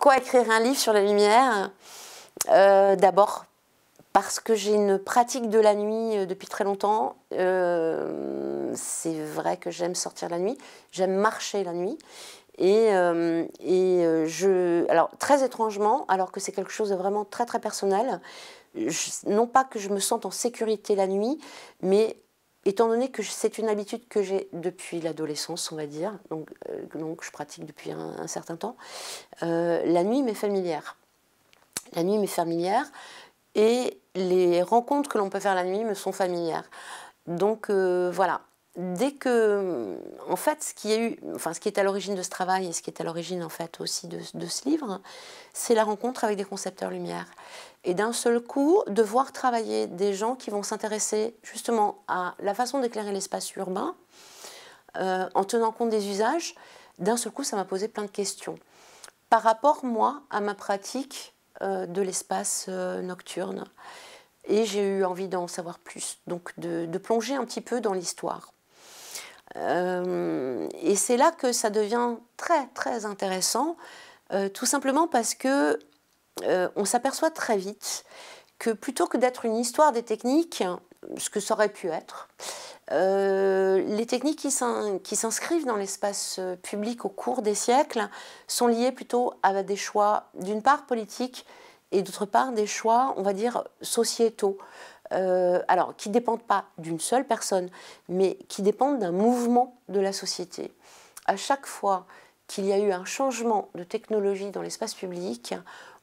pourquoi écrire un livre sur la lumière euh, D'abord parce que j'ai une pratique de la nuit euh, depuis très longtemps. Euh, c'est vrai que j'aime sortir la nuit, j'aime marcher la nuit. Et, je, alors très étrangement, alors que c'est quelque chose de vraiment très très personnel, non pas que je me sente en sécurité la nuit, mais Étant donné que c'est une habitude que j'ai depuis l'adolescence, on va dire, donc, euh, donc je pratique depuis un, certain temps, euh, la nuit m'est familière. La nuit m'est familière et les rencontres que l'on peut faire la nuit me sont familières. Donc euh, voilà, dès que, en fait, ce qui, est ce qui est à l'origine de ce travail et ce qui est à l'origine en fait aussi de, ce livre, c'est la rencontre avec des concepteurs lumière. Et d'un seul coup, de voir travailler des gens qui vont s'intéresser justement à la façon d'éclairer l'espace urbain, euh, en tenant compte des usages, d'un seul coup, ça m'a posé plein de questions. Par rapport, moi, à ma pratique euh, de l'espace euh, nocturne. Et j'ai eu envie d'en savoir plus, donc de plonger un petit peu dans l'histoire. Euh, et c'est là que ça devient très très intéressant, euh, tout simplement parce que euh, on s'aperçoit très vite que plutôt que d'être une histoire des techniques, ce que ça aurait pu être, les techniques qui s'inscrivent dans l'espace public au cours des siècles sont liées plutôt à des choix d'une part politiques et d'autre part des choix, on va dire, sociétaux. Euh, alors qui dépendent pas d'une seule personne, mais qui dépendent d'un mouvement de la société. À chaque fois qu'il y a eu un changement de technologie dans l'espace public,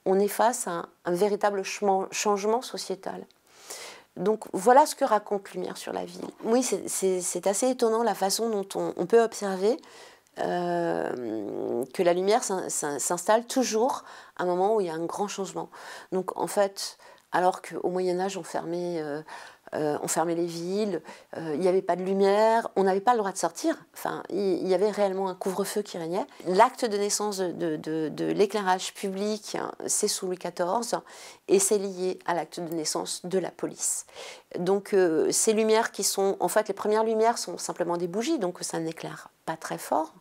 on est face à un, véritable changement sociétal. Donc voilà ce que raconte Lumière sur la ville. Oui, c'est assez étonnant la façon dont on, peut observer euh, que la lumière s'installe toujours à un moment où il y a un grand changement. Donc en fait, alors qu'au Moyen Âge, on fermait euh, euh, on fermait les villes, euh, il n'y avait pas de lumière, on n'avait pas le droit de sortir. Enfin, il y, avait réellement un couvre-feu qui régnait. L'acte de naissance de, l'éclairage public, hein, c'est sous Louis XIV et c'est lié à l'acte de naissance de la police. Donc, euh, ces lumières qui sont, en fait, les premières lumières sont simplement des bougies, donc ça n'éclaire pas très fort.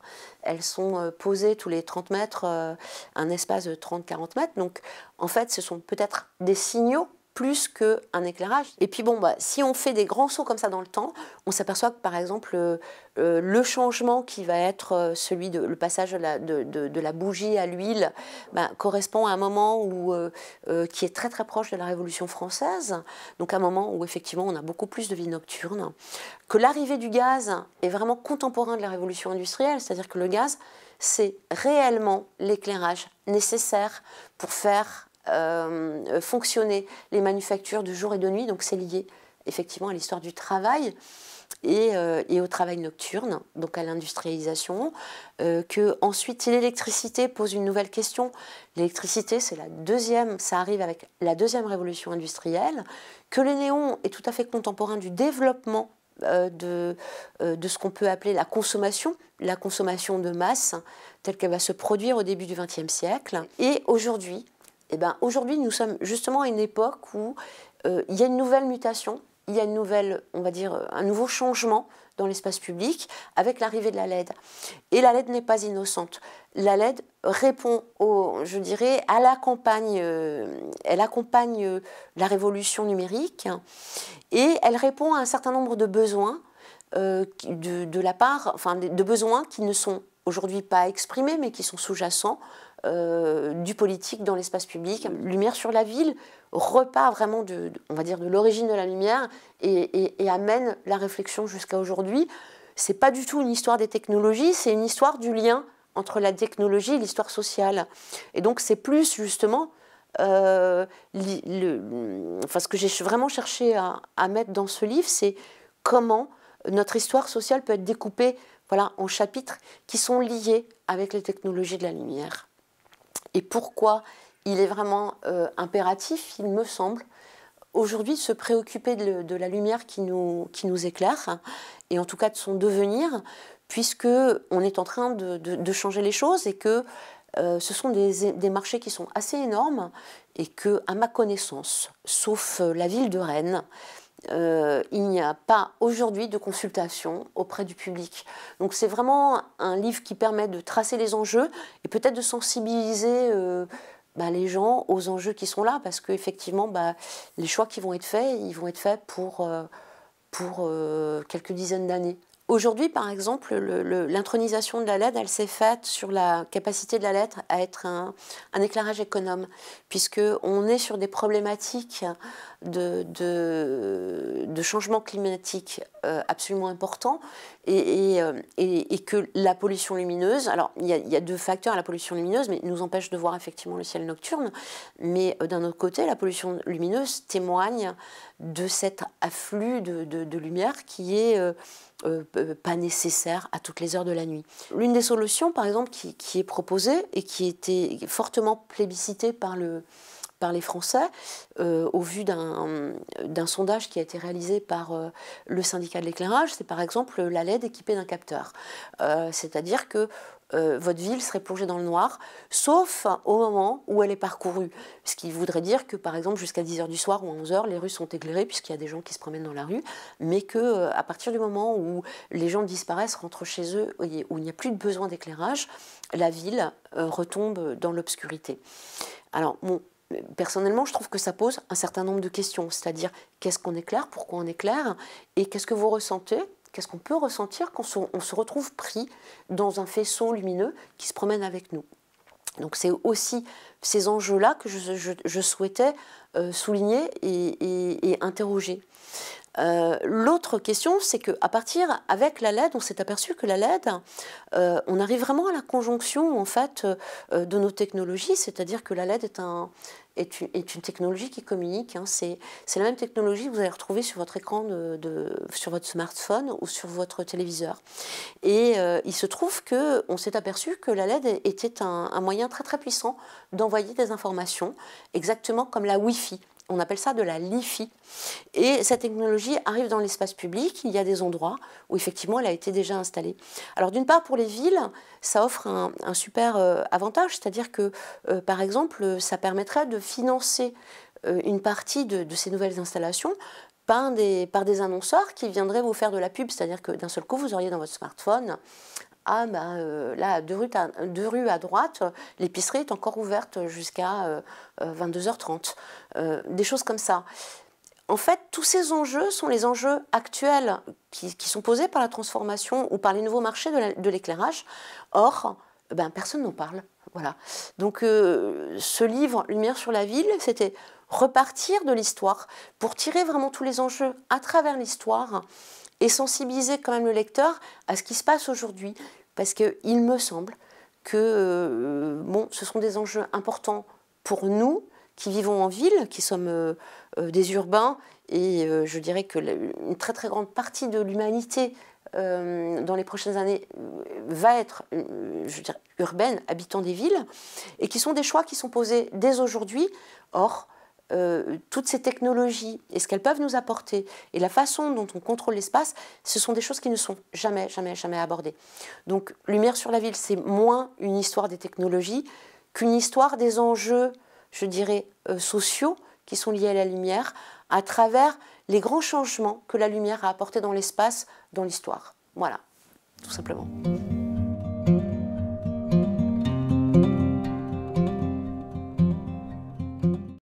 Elles sont posées tous les 30 mètres, un espace de 30-40 mètres. Donc, en fait, ce sont peut-être des signaux plus qu'un éclairage. Et puis bon, bah, si on fait des grands sauts comme ça dans le temps, on s'aperçoit que par exemple euh, euh, le changement qui va être euh, celui de le passage de la, bougie à l'huile bah, correspond à un moment qui est très très proche de la Révolution française, donc un moment où effectivement on a beaucoup plus de vie nocturne, que l'arrivée du gaz est vraiment contemporain de la Révolution industrielle, c'est-à-dire que le gaz, c'est réellement l'éclairage nécessaire pour faire euh, euh, fonctionner les manufactures de jour et de nuit. Donc c'est lié effectivement à l'histoire du travail. Et, euh, au travail nocturne, donc à l'industrialisation, que ensuite l'électricité pose une nouvelle question. L'électricité, c'est la deuxième, ça arrive avec la deuxième révolution industrielle, que le néon est tout à fait contemporain du développement de, de ce qu'on peut appeler la consommation, la consommation de masse, telle qu'elle va se produire au début du XXe siècle. Et aujourd'hui, eh ben, aujourd'hui, nous sommes justement à une époque où euh, il y a une nouvelle mutation, il y a une on va dire, euh, un nouveau changement dans l'espace public avec l'arrivée de la LED. Et la LED n'est pas innocente. La LED répond, je dirais, à la campagne, elle accompagne euh, la révolution numérique et elle répond à un certain nombre de besoins la part, de besoins qui ne sont aujourd'hui pas exprimés mais qui sont sous-jacents euh, du politique dans l'espace public. Lumière sur la ville repart vraiment, de, on va dire, de l'origine de la lumière et, amène la réflexion jusqu'à aujourd'hui. C'est pas du tout une histoire des technologies, c'est une histoire du lien entre la technologie et l'histoire sociale. Et donc c'est plus justement euh, le, enfin, ce que j'ai vraiment cherché à, à, mettre dans ce livre, c'est comment notre histoire sociale peut être découpée voilà, en chapitres qui sont liés avec les technologies de la lumière et pourquoi il est vraiment euh, impératif, il me semble, aujourd'hui de se préoccuper de, la lumière qui nous, éclaire, et en tout cas de son devenir, puisque on est en train de, changer les choses et que euh, ce sont des, des, marchés qui sont assez énormes et que, à ma connaissance, sauf euh, la ville de Rennes, euh, il n'y a pas aujourd'hui de consultation auprès du public. Donc c'est vraiment un livre qui permet de tracer les enjeux et peut-être de sensibiliser euh, bah, les gens aux enjeux qui sont là, parce qu'effectivement, bah, les choix qui vont être faits, ils vont être faits pour euh, quelques dizaines d'années. Aujourd'hui, par exemple, l'intronisation de la LED, elle s'est faite sur la capacité de la lettre à être un, éclairage économe, puisque on est sur des problématiques de, de, changement climatique euh, absolument important, euh, et, que la pollution lumineuse, alors il y, a, deux facteurs à la pollution lumineuse, mais nous empêche de voir effectivement le ciel nocturne, mais euh, d'un autre côté, la pollution lumineuse témoigne de cet afflux de, lumière qui est euh, euh, pas nécessaire à toutes les heures de la nuit. L'une des solutions, par exemple, qui, qui, est proposée et qui était fortement plébiscitée par le, par les Français, euh, au vu d'un sondage qui a été réalisé par le syndicat de l'éclairage, c'est par exemple la LED équipée d'un capteur. C'est-à-dire que euh, votre ville serait plongée dans le noir, sauf au moment où elle est parcourue. Ce qui voudrait dire que, par exemple, jusqu'à 10h du soir ou à 11h, les rues sont éclairées puisqu'il y a des gens qui se promènent dans la rue, mais que euh, à partir du moment où les gens disparaissent, rentrent chez eux, où il n'y a plus de besoin d'éclairage, la ville euh, retombe dans l'obscurité. Alors, personnellement, je trouve que ça pose un certain nombre de questions, c'est-à-dire qu'est-ce qu'on éclaire, pourquoi on éclaire, et qu'est-ce que vous ressentez qu'est-ce qu'on peut ressentir quand on se retrouve pris dans un faisceau lumineux qui se promène avec nous. Donc c'est aussi ces enjeux-là que je, souhaitais euh, souligner et interroger. Euh, l'autre question, c'est qu'à partir avec la LED, on s'est aperçu que la LED, euh, on arrive vraiment à la conjonction en fait euh, de nos technologies, c'est-à-dire que la LED est une, technologie qui communique. Hein. c'est la même technologie que vous allez retrouver sur votre écran, sur votre smartphone ou sur votre téléviseur. Et il se trouve qu'on s'est aperçu que la LED était un, un moyen très très puissant d'envoyer des informations, exactement comme la Wi-Fi on appelle ça de la LIFI. Et cette technologie arrive dans l'espace public. Il y a des endroits où effectivement elle a été déjà installée. Alors d'une part pour les villes, ça offre un, super euh, avantage, c'est-à-dire que euh, par exemple ça permettrait de financer euh, une partie de, ces nouvelles installations par des, annonceurs qui viendraient vous faire de la pub, c'est-à-dire que d'un seul coup, vous auriez dans votre smartphone ah ben euh, là, deux rues, à, droite, l'épicerie est encore ouverte jusqu'à 22h30. Euh, euh, des choses comme ça. En fait, tous ces enjeux sont les enjeux actuels qui, sont posés par la transformation ou par les nouveaux marchés de l'éclairage. Or, ben, personne n'en parle. Voilà. Donc, ce livre, Lumière sur la ville, c'était repartir de l'histoire pour tirer vraiment tous les enjeux à travers l'histoire et sensibiliser quand même le lecteur à ce qui se passe aujourd'hui. Parce qu'il me semble que euh, bon, ce sont des enjeux importants pour nous qui vivons en ville, qui sommes euh, euh, des urbains, et je dirais que une très très grande partie de l'humanité dans les prochaines années va être urbaine, habitant des villes, et qui sont des choix qui sont posés dès aujourd'hui. Or, euh, toutes ces technologies et ce qu'elles peuvent nous apporter et la façon dont on contrôle l'espace, ce sont des choses qui ne sont jamais, jamais, jamais abordées. Donc Lumière sur la ville, c'est moins une histoire des technologies qu'une histoire des enjeux, je dirais, euh, sociaux qui sont liés à la lumière à travers les grands changements que la lumière a apportés dans l'espace, dans l'histoire. Voilà, tout simplement.